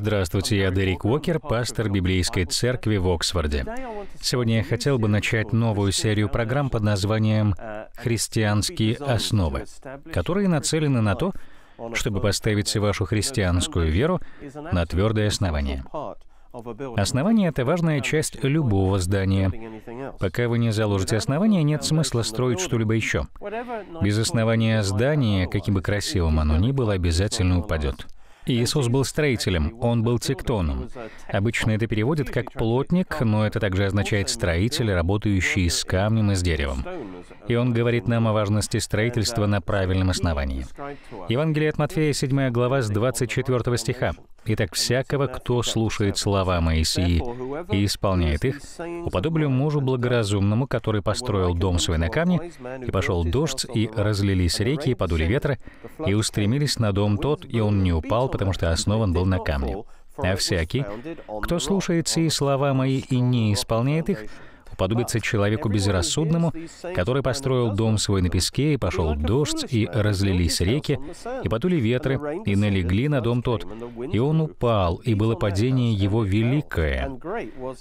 Здравствуйте, я Дерек Уокер, пастор Библейской церкви в Оксфорде. Сегодня я хотел бы начать новую серию программ под названием «Христианские основы», которые нацелены на то, чтобы поставить вашу христианскую веру на твердое основание. Основание — это важная часть любого здания. Пока вы не заложите основание, нет смысла строить что-либо еще. Без основания здания, каким бы красивым оно ни было, обязательно упадет. Иисус был строителем, он был тектоном. Обычно это переводят как «плотник», но это также означает «строитель, работающий с камнем и с деревом». И он говорит нам о важности строительства на правильном основании. Евангелие от Матфея, 7 глава, с 24 стиха. Итак, всякого, кто слушает слова Моисии и исполняет их, уподоблю мужу благоразумному, который построил дом свой на камне, и пошел дождь, и разлились реки, и подули ветра, и устремились на дом тот, и он не упал, потому что основан был на камне. А всякий, кто слушает сии слова мои и не исполняет их, уподобится человеку безрассудному, который построил дом свой на песке, и пошел дождь, и разлились реки, и потули ветры, и налегли на дом тот, и он упал, и было падение его великое.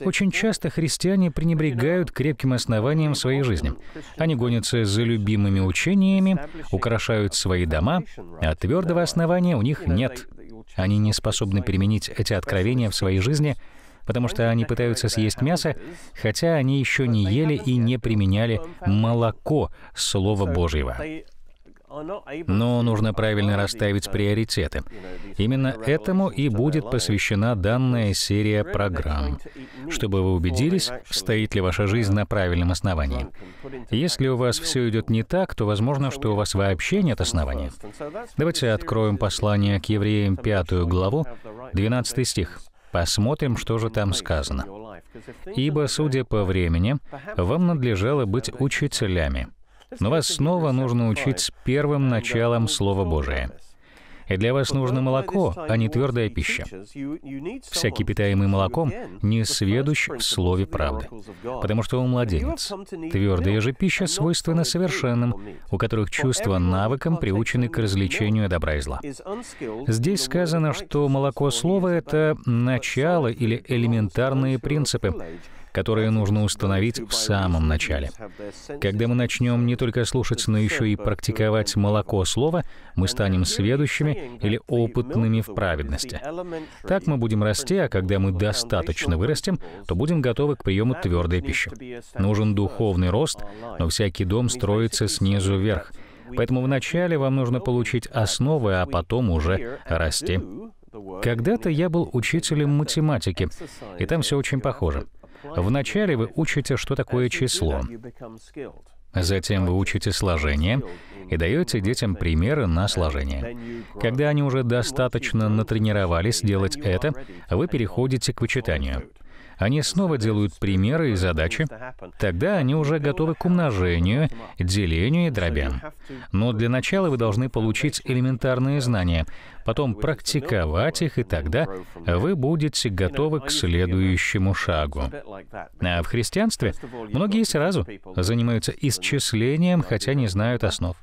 Очень часто христиане пренебрегают крепким основанием своей жизни. Они гонятся за любимыми учениями, украшают свои дома, а твердого основания у них нет. Они не способны применить эти откровения в своей жизни — потому что они пытаются съесть мясо, хотя они еще не ели и не применяли молоко Слова Божьего. Но нужно правильно расставить приоритеты. Именно этому и будет посвящена данная серия программ, чтобы вы убедились, стоит ли ваша жизнь на правильном основании. Если у вас все идет не так, то возможно, что у вас вообще нет основания. Давайте откроем послание к евреям пятую главу, 12 стих. Посмотрим, что же там сказано. «Ибо, судя по времени, вам надлежало быть учителями, но вас снова нужно учить с первым началом Слова Божия. И для вас нужно молоко, а не твердая пища. Всякий питаемый молоком не сведущ в слове правды, потому что он младенец. Твердая же пища свойственна совершенным, у которых чувства навыком приучены к развлечению добра и зла. Здесь сказано, что молоко слова — это начало или элементарные принципы, которые нужно установить в самом начале. Когда мы начнем не только слушать, но еще и практиковать молоко слова, мы станем сведущими или опытными в праведности. Так мы будем расти, а когда мы достаточно вырастем, то будем готовы к приему твердой пищи. Нужен духовный рост, но всякий дом строится снизу вверх. Поэтому вначале вам нужно получить основы, а потом уже расти. Когда-то я был учителем математики, и там все очень похоже. Вначале вы учите, что такое число. Затем вы учите сложение и даете детям примеры на сложение. Когда они уже достаточно натренировались делать это, вы переходите к вычитанию они снова делают примеры и задачи, тогда они уже готовы к умножению, делению и дробям. Но для начала вы должны получить элементарные знания, потом практиковать их, и тогда вы будете готовы к следующему шагу. А в христианстве многие сразу занимаются исчислением, хотя не знают основ.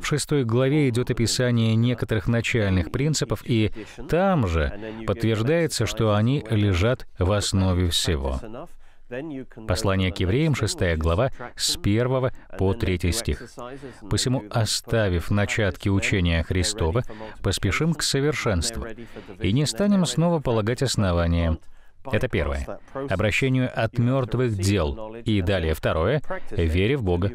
В шестой главе идет описание некоторых начальных принципов, и там же подтверждается, что они лежат в основе всего. Послание к евреям, 6 глава, с 1 по 3 стих. «Посему, оставив начатки учения Христова, поспешим к совершенству, и не станем снова полагать основания, это первое. Обращению от мертвых дел. И далее второе — вере в Бога.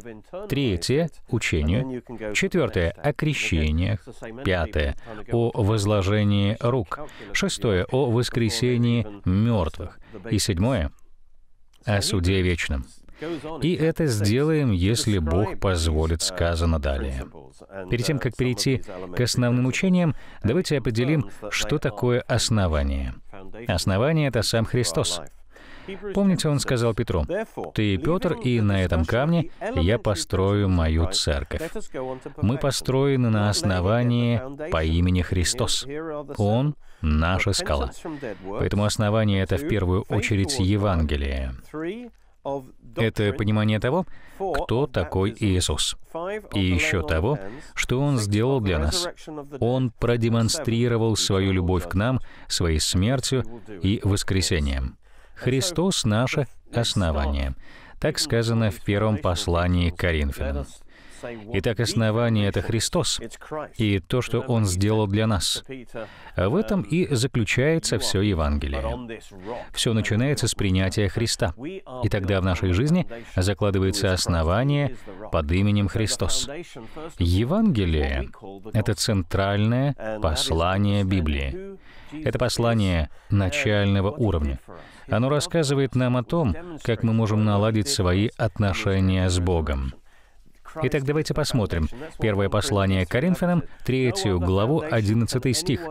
Третье — учению. Четвертое — о крещениях. Пятое — о возложении рук. Шестое — о воскресении мертвых. И седьмое — о суде вечном. И это сделаем, если Бог позволит, сказано далее. Перед тем, как перейти к основным учениям, давайте определим, что такое основание. Основание — это сам Христос. Помните, он сказал Петру, «Ты, Петр, и на этом камне я построю мою церковь». Мы построены на основании по имени Христос. Он — наша скала. Поэтому основание — это в первую очередь Евангелие. Это понимание того, кто такой Иисус, и еще того, что Он сделал для нас. Он продемонстрировал свою любовь к нам своей смертью и воскресением. Христос — наше основание. Так сказано в первом послании к Коринфянам. Итак, основание — это Христос и то, что Он сделал для нас. в этом и заключается все Евангелие. Все начинается с принятия Христа. И тогда в нашей жизни закладывается основание под именем Христос. Евангелие — это центральное послание Библии. Это послание начального уровня. Оно рассказывает нам о том, как мы можем наладить свои отношения с Богом. Итак, давайте посмотрим. Первое послание Коринфянам, третью главу, 11 стих.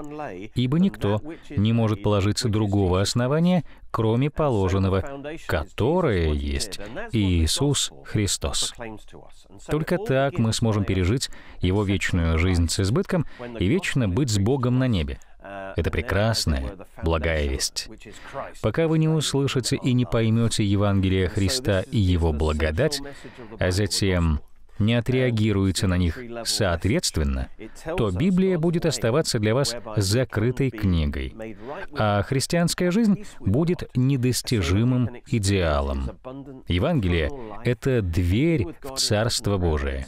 «Ибо никто не может положиться другого основания, кроме положенного, которое есть Иисус Христос». Только так мы сможем пережить Его вечную жизнь с избытком и вечно быть с Богом на небе. Это прекрасная, благая весть. Пока вы не услышите и не поймете Евангелие Христа и Его благодать, а затем не отреагируете на них соответственно, то Библия будет оставаться для вас закрытой книгой, а христианская жизнь будет недостижимым идеалом. Евангелие — это дверь в Царство Божие.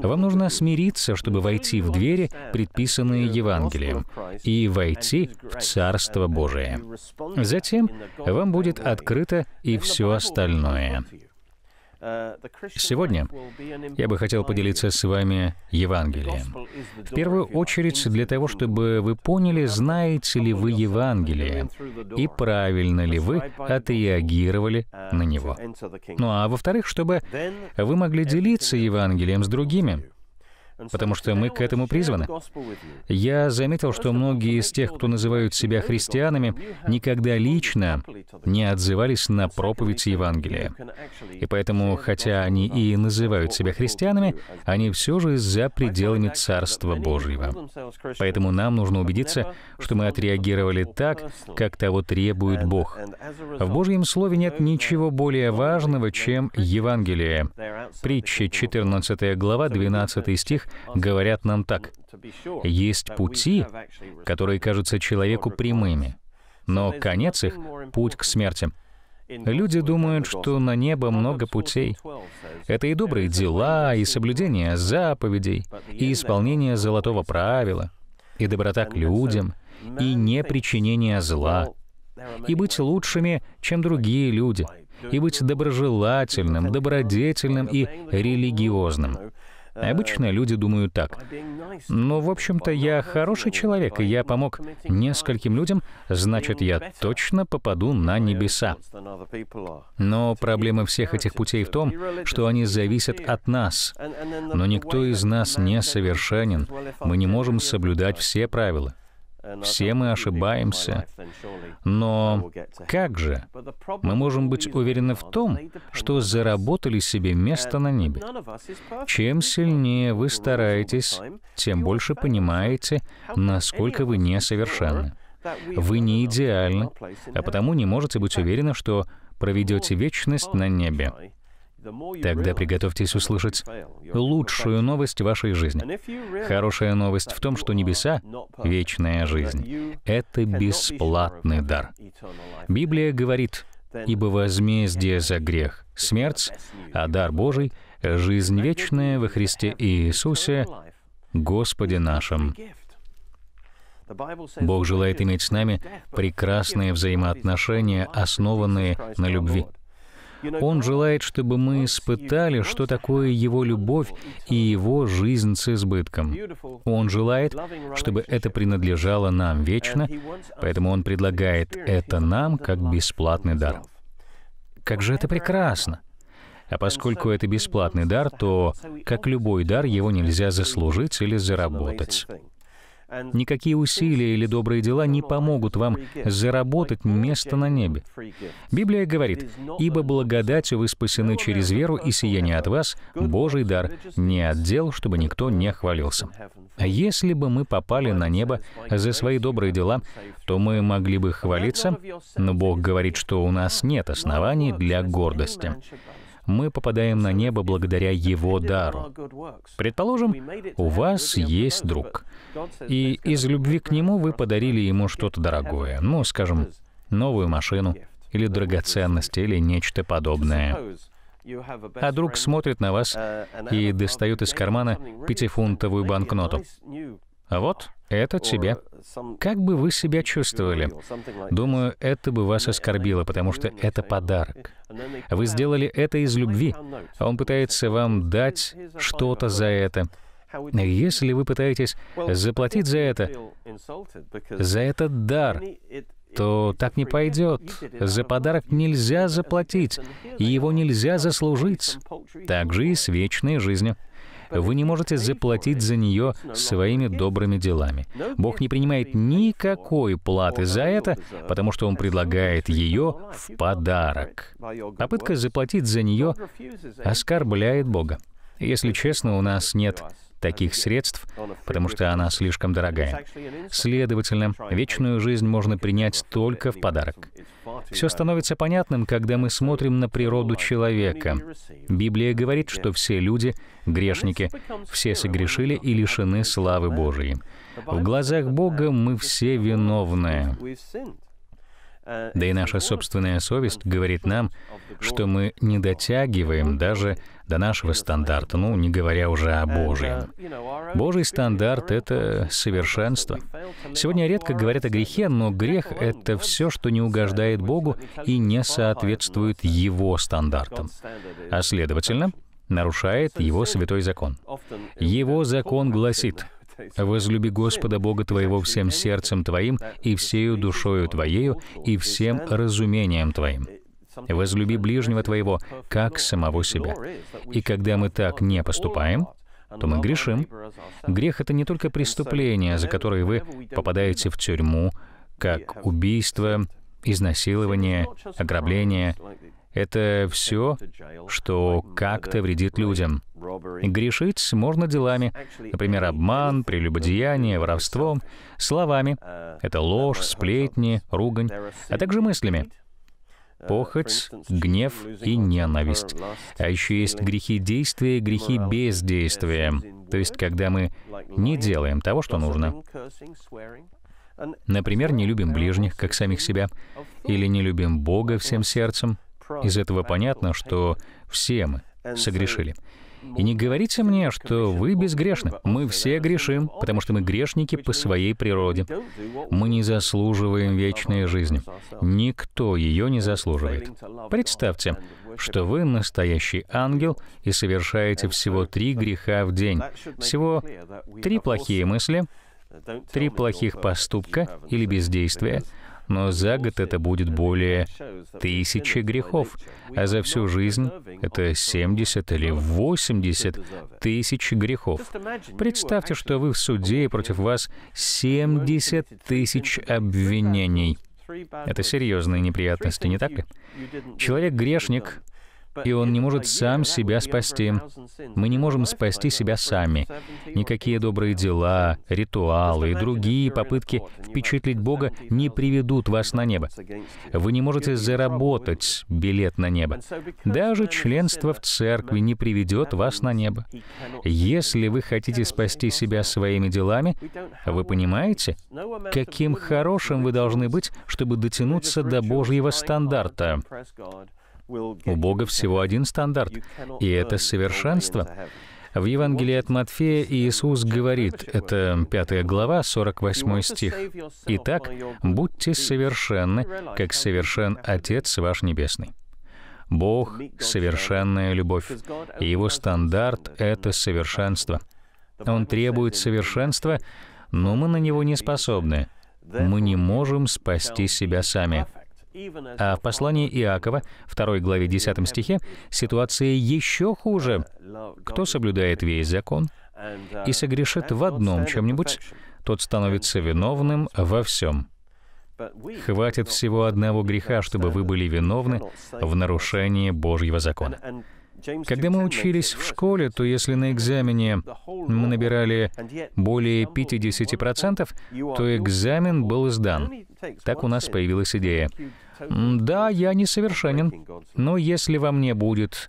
Вам нужно смириться, чтобы войти в двери, предписанные Евангелием, и войти в Царство Божие. Затем вам будет открыто и все остальное. Сегодня я бы хотел поделиться с вами Евангелием. В первую очередь для того, чтобы вы поняли, знаете ли вы Евангелие и правильно ли вы отреагировали на него. Ну а во-вторых, чтобы вы могли делиться Евангелием с другими потому что мы к этому призваны. Я заметил, что многие из тех, кто называют себя христианами, никогда лично не отзывались на проповедь Евангелия. И поэтому, хотя они и называют себя христианами, они все же за пределами Царства Божьего. Поэтому нам нужно убедиться, что мы отреагировали так, как того требует Бог. В Божьем Слове нет ничего более важного, чем Евангелие. Притча 14 глава, 12 стих святых говорят нам так. Есть пути, которые кажутся человеку прямыми, но конец их — путь к смерти. Люди думают, что на небо много путей. Это и добрые дела, и соблюдение заповедей, и исполнение золотого правила, и доброта к людям, и не причинение зла, и быть лучшими, чем другие люди, и быть доброжелательным, добродетельным и религиозным. А обычно люди думают так. Но, «Ну, в общем-то, я хороший человек, и я помог нескольким людям, значит, я точно попаду на небеса. Но проблема всех этих путей в том, что они зависят от нас. Но никто из нас не совершенен. Мы не можем соблюдать все правила. Все мы ошибаемся. Но как же мы можем быть уверены в том, что заработали себе место на небе? Чем сильнее вы стараетесь, тем больше понимаете, насколько вы несовершенны. Вы не идеальны, а потому не можете быть уверены, что проведете вечность на небе. Тогда приготовьтесь услышать лучшую новость вашей жизни. Хорошая новость в том, что небеса — вечная жизнь. Это бесплатный дар. Библия говорит, «Ибо возмездие за грех — смерть, а дар Божий — жизнь вечная во Христе Иисусе, Господе нашим». Бог желает иметь с нами прекрасные взаимоотношения, основанные на любви. Он желает, чтобы мы испытали, что такое Его любовь и Его жизнь с избытком. Он желает, чтобы это принадлежало нам вечно, поэтому Он предлагает это нам как бесплатный дар. Как же это прекрасно! А поскольку это бесплатный дар, то, как любой дар, его нельзя заслужить или заработать. Никакие усилия или добрые дела не помогут вам заработать место на небе. Библия говорит, «Ибо благодатью вы спасены через веру, и сияние от вас — Божий дар, не отдел, чтобы никто не хвалился». А если бы мы попали на небо за свои добрые дела, то мы могли бы хвалиться, но Бог говорит, что у нас нет оснований для гордости мы попадаем на небо благодаря Его дару. Предположим, у вас есть друг, и из любви к нему вы подарили ему что-то дорогое, ну, скажем, новую машину, или драгоценности, или нечто подобное. А друг смотрит на вас и достает из кармана пятифунтовую банкноту. Вот, это тебе. Как бы вы себя чувствовали? Думаю, это бы вас оскорбило, потому что это подарок. Вы сделали это из любви, а он пытается вам дать что-то за это. Если вы пытаетесь заплатить за это, за этот дар, то так не пойдет. За подарок нельзя заплатить, и его нельзя заслужить. Так же и с вечной жизнью. Вы не можете заплатить за нее своими добрыми делами. Бог не принимает никакой платы за это, потому что Он предлагает ее в подарок. Попытка заплатить за нее оскорбляет Бога. Если честно, у нас нет таких средств, потому что она слишком дорогая. Следовательно, вечную жизнь можно принять только в подарок. Все становится понятным, когда мы смотрим на природу человека. Библия говорит, что все люди — грешники, все согрешили и лишены славы Божьей. В глазах Бога мы все виновные. Да и наша собственная совесть говорит нам, что мы не дотягиваем даже до нашего стандарта, ну, не говоря уже о Божьем. Божий стандарт — это совершенство. Сегодня редко говорят о грехе, но грех — это все, что не угождает Богу и не соответствует Его стандартам. А следовательно, нарушает его святой закон. Его закон гласит, «Возлюби Господа Бога твоего всем сердцем твоим, и всею душою твоею, и всем разумением твоим». «Возлюби ближнего твоего, как самого себя». И когда мы так не поступаем, то мы грешим. Грех — это не только преступление, за которое вы попадаете в тюрьму, как убийство, изнасилование, ограбление. Это все, что как-то вредит людям. Грешить можно делами, например, обман, прелюбодеяние, воровство, словами, это ложь, сплетни, ругань, а также мыслями, похоть, гнев и ненависть. А еще есть грехи действия и грехи бездействия, то есть когда мы не делаем того, что нужно. Например, не любим ближних, как самих себя, или не любим Бога всем сердцем, из этого понятно, что все мы согрешили. И не говорите мне, что вы безгрешны. Мы все грешим, потому что мы грешники по своей природе. Мы не заслуживаем вечной жизни. Никто ее не заслуживает. Представьте, что вы настоящий ангел и совершаете всего три греха в день. Всего три плохие мысли, три плохих поступка или бездействия — но за год это будет более тысячи грехов, а за всю жизнь это 70 или 80 тысяч грехов. Представьте, что вы в суде и против вас 70 тысяч обвинений. Это серьезные неприятности, не так ли? Человек-грешник и он не может сам себя спасти. Мы не можем спасти себя сами. Никакие добрые дела, ритуалы и другие попытки впечатлить Бога не приведут вас на небо. Вы не можете заработать билет на небо. Даже членство в церкви не приведет вас на небо. Если вы хотите спасти себя своими делами, вы понимаете, каким хорошим вы должны быть, чтобы дотянуться до Божьего стандарта. У Бога всего один стандарт, и это совершенство. В Евангелии от Матфея Иисус говорит, это 5 глава, 48 стих, «Итак, будьте совершенны, как совершен Отец ваш Небесный». Бог — совершенная любовь, и Его стандарт — это совершенство. Он требует совершенства, но мы на него не способны. Мы не можем спасти себя сами. А в послании Иакова, 2 главе 10 стихе, ситуация еще хуже. Кто соблюдает весь закон и согрешит в одном чем-нибудь, тот становится виновным во всем. Хватит всего одного греха, чтобы вы были виновны в нарушении Божьего закона. Когда мы учились в школе, то если на экзамене мы набирали более 50%, то экзамен был сдан. Так у нас появилась идея. Да, я несовершенен, но если во мне будет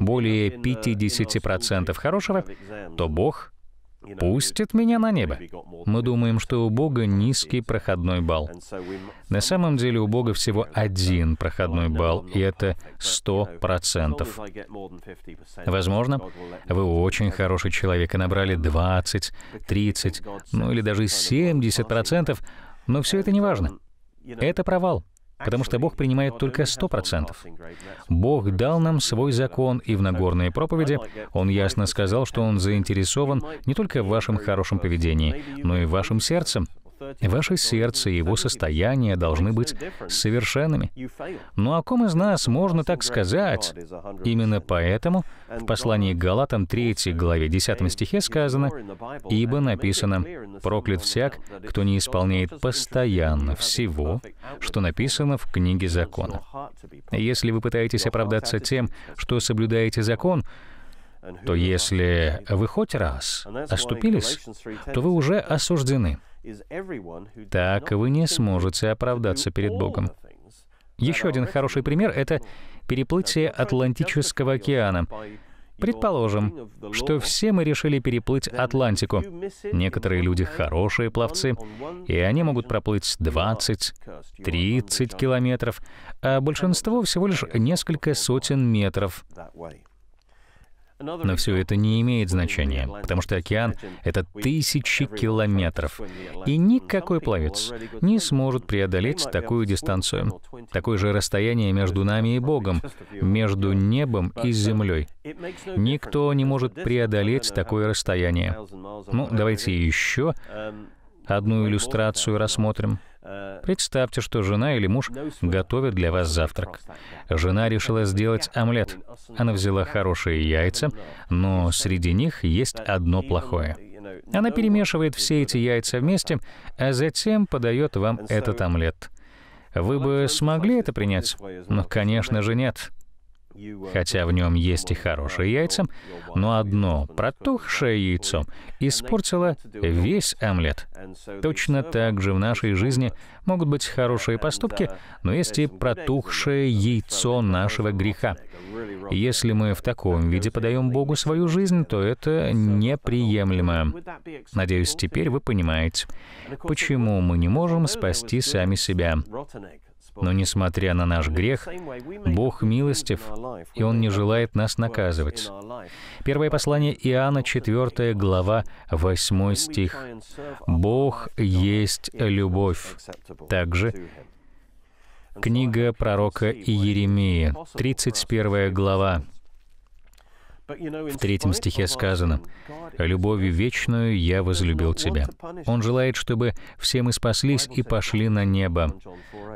более 50% хорошего, то Бог пустит меня на небо. Мы думаем, что у Бога низкий проходной балл. На самом деле у Бога всего один проходной балл, и это 100%. Возможно, вы очень хороший человек и набрали 20, 30, ну или даже 70%, но все это не важно. Это провал потому что Бог принимает только 100%. Бог дал нам свой закон, и в Нагорной проповеди Он ясно сказал, что Он заинтересован не только в вашем хорошем поведении, но и в вашем сердце, Ваше сердце и его состояние должны быть совершенными. Но ну, о ком из нас можно так сказать? Именно поэтому в послании к Галатам 3 главе 10 стихе сказано, «Ибо написано, проклят всяк, кто не исполняет постоянно всего, что написано в книге закона». Если вы пытаетесь оправдаться тем, что соблюдаете закон, то если вы хоть раз оступились, то вы уже осуждены так вы не сможете оправдаться перед Богом. Еще один хороший пример — это переплытие Атлантического океана. Предположим, что все мы решили переплыть Атлантику. Некоторые люди хорошие пловцы, и они могут проплыть 20-30 километров, а большинство всего лишь несколько сотен метров. Но все это не имеет значения, потому что океан — это тысячи километров, и никакой пловец не сможет преодолеть такую дистанцию, такое же расстояние между нами и Богом, между небом и землей. Никто не может преодолеть такое расстояние. Ну, давайте еще одну иллюстрацию рассмотрим. Э, Представьте, что жена или муж готовят для вас завтрак. Жена решила сделать омлет. Она взяла хорошие яйца, но среди них есть одно плохое. Она перемешивает все эти яйца вместе, а затем подает вам этот омлет. Вы бы смогли это принять? Но, ну, конечно же, нет хотя в нем есть и хорошие яйца, но одно протухшее яйцо испортило весь омлет. Точно так же в нашей жизни могут быть хорошие поступки, но есть и протухшее яйцо нашего греха. Если мы в таком виде подаем Богу свою жизнь, то это неприемлемо. Надеюсь, теперь вы понимаете, почему мы не можем спасти сами себя. Но несмотря на наш грех, Бог милостив, и Он не желает нас наказывать. Первое послание Иоанна, 4 глава, 8 стих. «Бог есть любовь». Также книга пророка Иеремии, 31 глава, в третьем стихе сказано, «Любовью вечную я возлюбил тебя». Он желает, чтобы все мы спаслись и пошли на небо.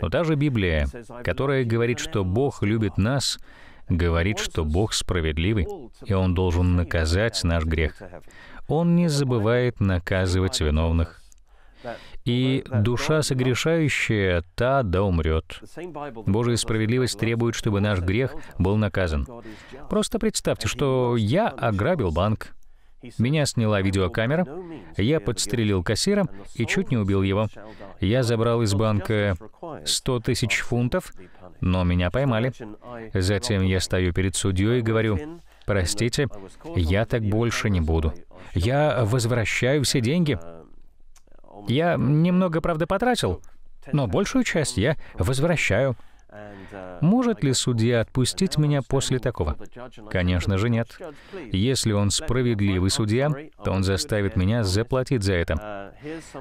Но та же Библия, которая говорит, что Бог любит нас, говорит, что Бог справедливый, и Он должен наказать наш грех. Он не забывает наказывать виновных. И душа согрешающая, та да умрет. Божья справедливость требует, чтобы наш грех был наказан. Просто представьте, что я ограбил банк, меня сняла видеокамера, я подстрелил кассира и чуть не убил его. Я забрал из банка 100 тысяч фунтов, но меня поймали. Затем я стою перед судьей и говорю, «Простите, я так больше не буду. Я возвращаю все деньги». Я немного, правда, потратил, но большую часть я возвращаю. Может ли судья отпустить меня после такого? Конечно же нет. Если он справедливый судья, то он заставит меня заплатить за это.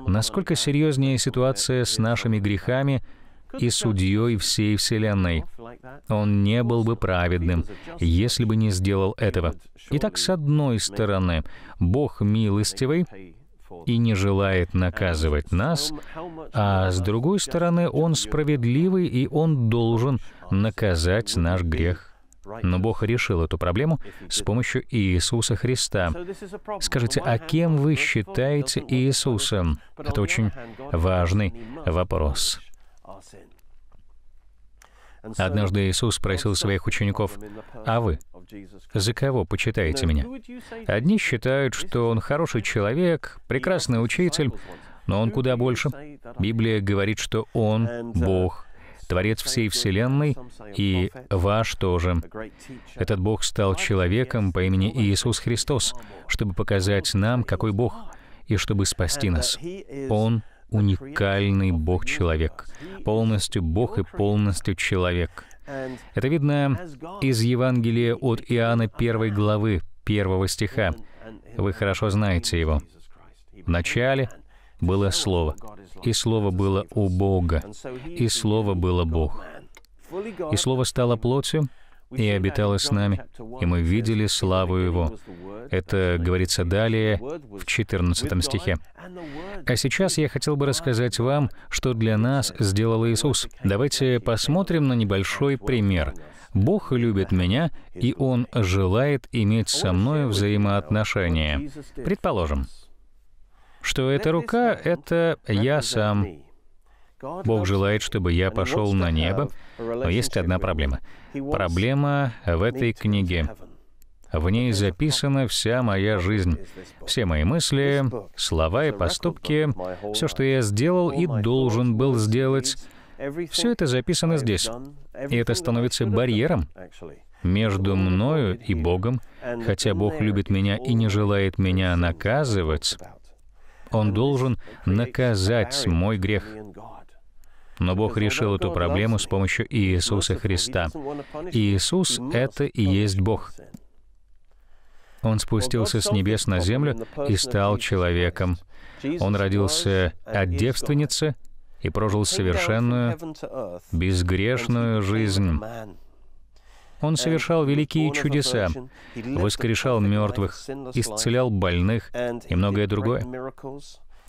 Насколько серьезнее ситуация с нашими грехами и судьей всей Вселенной? Он не был бы праведным, если бы не сделал этого. Итак, с одной стороны, Бог милостивый, и не желает наказывать нас, а с другой стороны, Он справедливый и Он должен наказать наш грех. Но Бог решил эту проблему с помощью Иисуса Христа. Скажите, а кем вы считаете Иисусом? Это очень важный вопрос. Однажды Иисус спросил своих учеников, «А вы? За кого почитаете меня?» Одни считают, что он хороший человек, прекрасный учитель, но он куда больше. Библия говорит, что он — Бог, Творец всей Вселенной и ваш тоже. Этот Бог стал человеком по имени Иисус Христос, чтобы показать нам, какой Бог, и чтобы спасти нас. Он — уникальный Бог-человек, полностью Бог и полностью человек. Это видно из Евангелия от Иоанна 1 главы 1 стиха. Вы хорошо знаете его. В начале было Слово, и Слово было у Бога, и Слово было Бог. И Слово стало плотью, и обитал с нами, и мы видели славу Его. Это говорится далее в 14 стихе. А сейчас я хотел бы рассказать вам, что для нас сделал Иисус. Давайте посмотрим на небольшой пример. Бог любит меня, и Он желает иметь со мной взаимоотношения. Предположим, что эта рука — это я сам. Бог желает, чтобы я пошел на небо, но а есть одна проблема. Проблема в этой книге. В ней записана вся моя жизнь, все мои мысли, слова и поступки, все, что я сделал и должен был сделать. Все это записано здесь. И это становится барьером между мною и Богом, хотя Бог любит меня и не желает меня наказывать, Он должен наказать мой грех. Но Бог решил эту проблему с помощью Иисуса Христа. Иисус — это и есть Бог. Он спустился с небес на землю и стал человеком. Он родился от девственницы и прожил совершенную, безгрешную жизнь. Он совершал великие чудеса, воскрешал мертвых, исцелял больных и многое другое.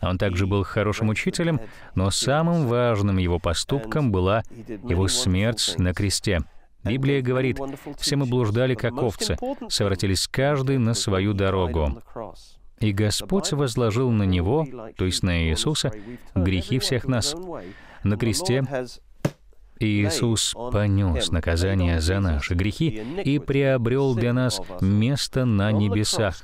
Он также был хорошим учителем, но самым важным его поступком была его смерть на кресте. Библия говорит, «Все мы блуждали, как овцы, совратились каждый на свою дорогу». И Господь возложил на Него, то есть на Иисуса, грехи всех нас. На кресте Иисус понес наказание за наши грехи и приобрел для нас место на небесах.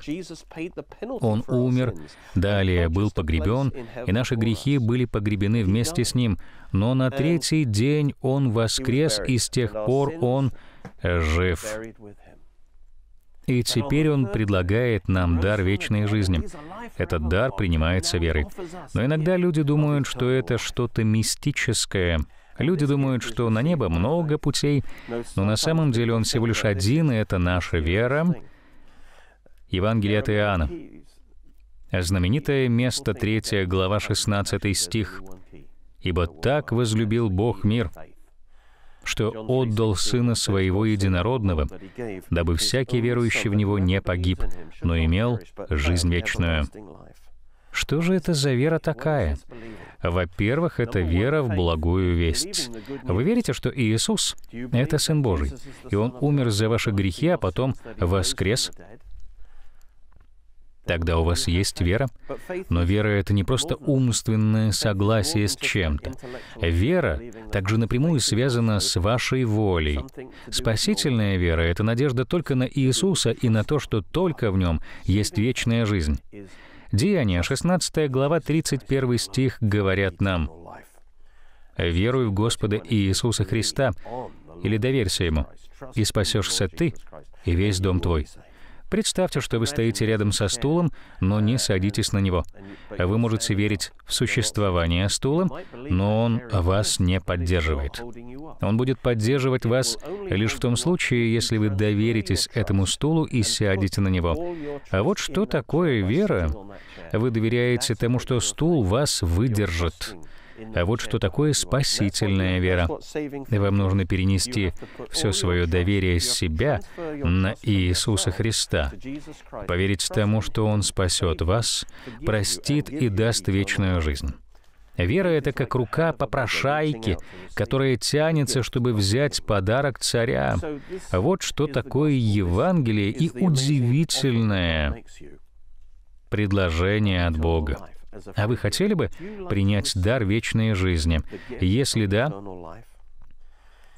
Он умер, далее был погребен, и наши грехи были погребены вместе с Ним. Но на третий день Он воскрес, и с тех пор Он жив. И теперь Он предлагает нам дар вечной жизни. Этот дар принимается верой. Но иногда люди думают, что это что-то мистическое — Люди думают, что на небо много путей, но на самом деле он всего лишь один, и это наша вера. Евангелие от Иоанна. Знаменитое место 3 глава 16 стих. «Ибо так возлюбил Бог мир, что отдал Сына Своего Единородного, дабы всякий верующий в Него не погиб, но имел жизнь вечную». Что же это за вера такая? Во-первых, это вера в благую весть. Вы верите, что Иисус — это Сын Божий, и Он умер за ваши грехи, а потом воскрес? Тогда у вас есть вера. Но вера — это не просто умственное согласие с чем-то. Вера также напрямую связана с вашей волей. Спасительная вера — это надежда только на Иисуса и на то, что только в Нем есть вечная жизнь. Деяния, 16 глава, 31 стих, говорят нам, «Веруй в Господа Иисуса Христа, или доверься Ему, и спасешься ты и весь дом твой». Представьте, что вы стоите рядом со стулом, но не садитесь на него. Вы можете верить в существование стула, но он вас не поддерживает. Он будет поддерживать вас лишь в том случае, если вы доверитесь этому стулу и сядете на него. А вот что такое вера? Вы доверяете тому, что стул вас выдержит. А вот что такое спасительная вера. вам нужно перенести все свое доверие с себя на Иисуса Христа, поверить тому, что Он спасет вас, простит и даст вечную жизнь. Вера — это как рука попрошайки, которая тянется, чтобы взять подарок царя. Вот что такое Евангелие и удивительное предложение от Бога. А вы хотели бы принять дар вечной жизни? Если да,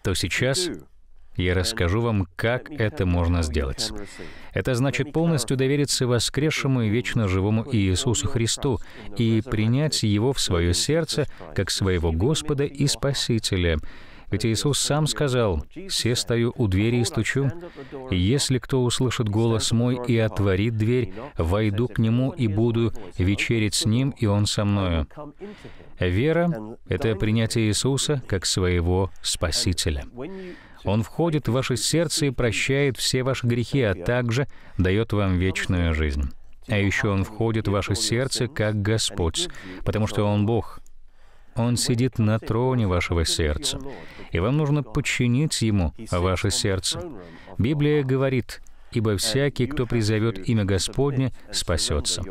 то сейчас я расскажу вам, как это можно сделать. Это значит полностью довериться воскресшему и вечно живому Иисусу Христу и принять Его в свое сердце как своего Господа и Спасителя — ведь Иисус сам сказал, «Се стою у двери и стучу. Если кто услышит голос мой и отворит дверь, войду к нему и буду вечерить с ним, и он со мною». Вера — это принятие Иисуса как своего Спасителя. Он входит в ваше сердце и прощает все ваши грехи, а также дает вам вечную жизнь. А еще Он входит в ваше сердце как Господь, потому что Он Бог — он сидит на троне вашего сердца, и вам нужно подчинить Ему ваше сердце. Библия говорит, ибо всякий, кто призовет имя Господне, спасется».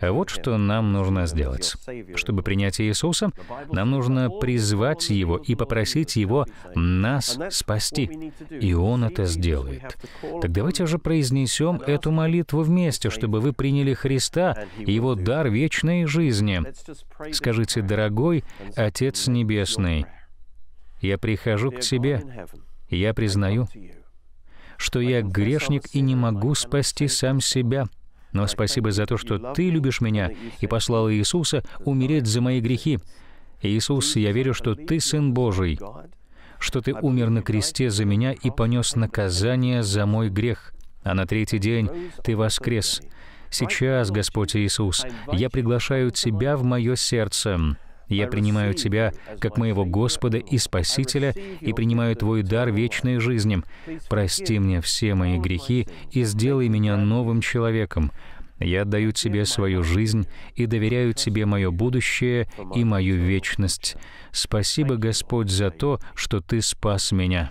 Вот что нам нужно сделать. Чтобы принять Иисуса, нам нужно призвать Его и попросить Его нас спасти. И Он это сделает. Так давайте же произнесем эту молитву вместе, чтобы вы приняли Христа и Его дар вечной жизни. Скажите, «Дорогой Отец Небесный, я прихожу к Тебе, я признаю, что я грешник и не могу спасти сам себя. Но спасибо за то, что Ты любишь меня и послал Иисуса умереть за мои грехи. Иисус, я верю, что Ты Сын Божий, что Ты умер на кресте за меня и понес наказание за мой грех. А на третий день Ты воскрес. Сейчас, Господь Иисус, я приглашаю Тебя в мое сердце. Я принимаю Тебя как моего Господа и Спасителя и принимаю Твой дар вечной жизни. Прости мне все мои грехи и сделай меня новым человеком. Я отдаю Тебе свою жизнь и доверяю Тебе мое будущее и мою вечность. Спасибо, Господь, за то, что Ты спас меня.